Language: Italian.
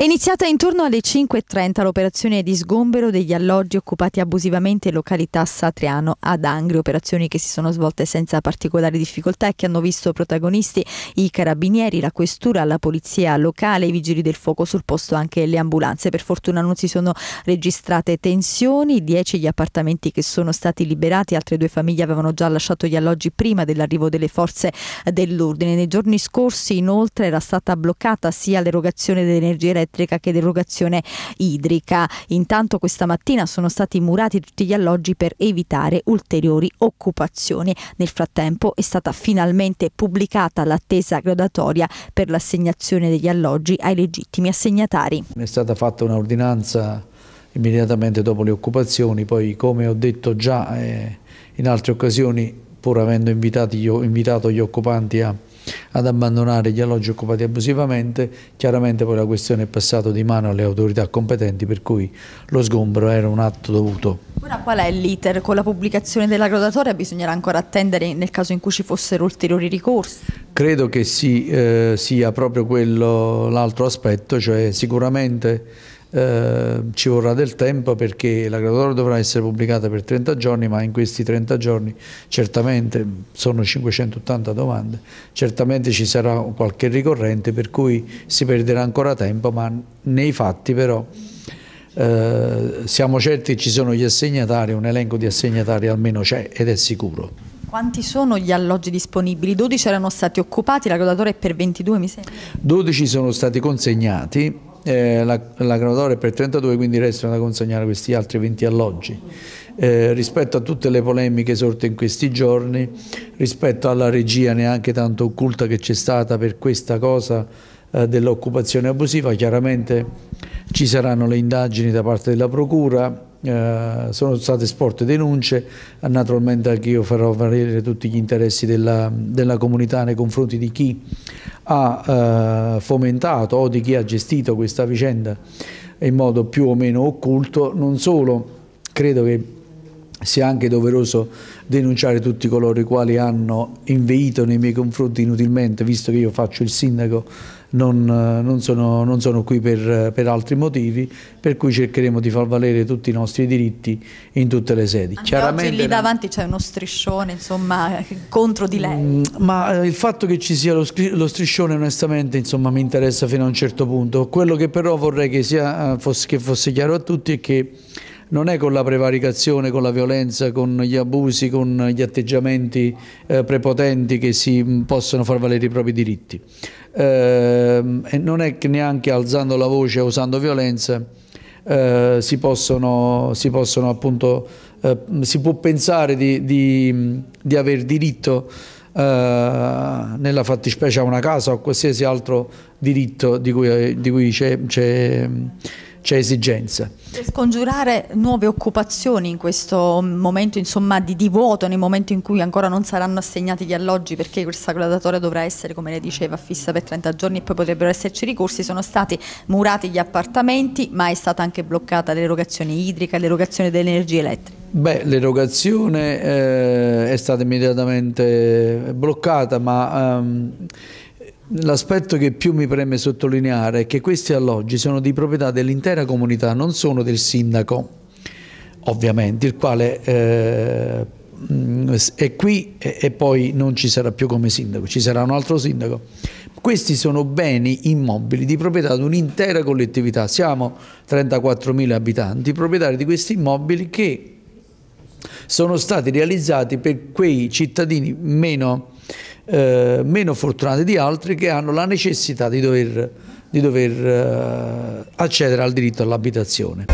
È iniziata intorno alle 5.30 l'operazione di sgombero degli alloggi occupati abusivamente in località Satriano ad Angri, operazioni che si sono svolte senza particolari difficoltà e che hanno visto protagonisti i carabinieri, la questura, la polizia locale, i vigili del fuoco sul posto anche le ambulanze. Per fortuna non si sono registrate tensioni, 10 gli appartamenti che sono stati liberati, altre due famiglie avevano già lasciato gli alloggi prima dell'arrivo delle forze dell'ordine. Nei giorni scorsi inoltre era stata bloccata sia l'erogazione dell'energia elettrica idroelettrica che d'erogazione idrica. Intanto questa mattina sono stati murati tutti gli alloggi per evitare ulteriori occupazioni. Nel frattempo è stata finalmente pubblicata l'attesa gradatoria per l'assegnazione degli alloggi ai legittimi assegnatari. È stata fatta un'ordinanza immediatamente dopo le occupazioni, poi come ho detto già eh, in altre occasioni, pur avendo invitato gli occupanti a ad abbandonare gli alloggi occupati abusivamente, chiaramente poi la questione è passata di mano alle autorità competenti per cui lo sgombro era un atto dovuto. Ora qual è l'iter? Con la pubblicazione della graduatoria bisognerà ancora attendere nel caso in cui ci fossero ulteriori ricorsi? Credo che sì, eh, sia proprio quello l'altro aspetto, cioè sicuramente Ehm, ci vorrà del tempo perché la graduatoria dovrà essere pubblicata per 30 giorni, ma in questi 30 giorni certamente sono 580 domande, certamente ci sarà qualche ricorrente per cui si perderà ancora tempo, ma nei fatti però eh, siamo certi che ci sono gli assegnatari, un elenco di assegnatari almeno c'è ed è sicuro. Quanti sono gli alloggi disponibili? 12 erano stati occupati, la graduatoria è per 22 mi sembra. 12 sono stati consegnati, eh, la, la è per 32, quindi restano da consegnare questi altri 20 alloggi. Eh, rispetto a tutte le polemiche sorte in questi giorni, rispetto alla regia neanche tanto occulta che c'è stata per questa cosa eh, dell'occupazione abusiva, chiaramente ci saranno le indagini da parte della Procura, eh, sono state sporte denunce, naturalmente anch'io farò valere tutti gli interessi della, della, comunità nei confronti di chi ha eh, fomentato o di chi ha gestito questa vicenda in modo più o meno occulto, non solo credo che sia anche doveroso denunciare tutti coloro i quali hanno inveito nei miei confronti inutilmente, visto che io faccio il sindaco, non, eh, non, sono, non sono, qui per, eh, per, altri motivi, per cui cercheremo di far valere tutti i nostri diritti in tutte le sedi. Anche Chiaramente lì davanti c'è uno striscione insomma, contro di lei. Mm, ma eh, il fatto che ci sia lo, lo striscione onestamente insomma, mi interessa fino a un certo punto. Quello che però vorrei che, sia, fosse, che fosse chiaro a tutti è che non è con la prevaricazione, con la violenza, con gli abusi, con gli atteggiamenti eh, prepotenti che si mm, possono far valere i propri diritti. Eh, e non è che neanche alzando la voce o usando violenza eh, si, possono, si, possono appunto, eh, si può pensare di, di, di aver diritto eh, nella fattispecie a una casa o a qualsiasi altro diritto di cui, di cui c'è c'è esigenza. Per scongiurare nuove occupazioni in questo momento insomma, di, di vuoto, nel momento in cui ancora non saranno assegnati gli alloggi perché questa graduatoria dovrà essere, come lei diceva, fissa per 30 giorni e poi potrebbero esserci ricorsi, sono stati murati gli appartamenti ma è stata anche bloccata l'erogazione idrica e l'erogazione dell'energia elettrica. Beh, l'erogazione eh, è stata immediatamente bloccata ma... Um, L'aspetto che più mi preme sottolineare è che questi alloggi sono di proprietà dell'intera comunità, non sono del sindaco, ovviamente, il quale eh, è qui e, e poi non ci sarà più come sindaco, ci sarà un altro sindaco. Questi sono beni immobili di proprietà di un'intera collettività, siamo 34.000 abitanti, proprietari di questi immobili che sono stati realizzati per quei cittadini meno eh, meno fortunate di altri che hanno la necessità di dover, di dover eh, accedere al diritto all'abitazione.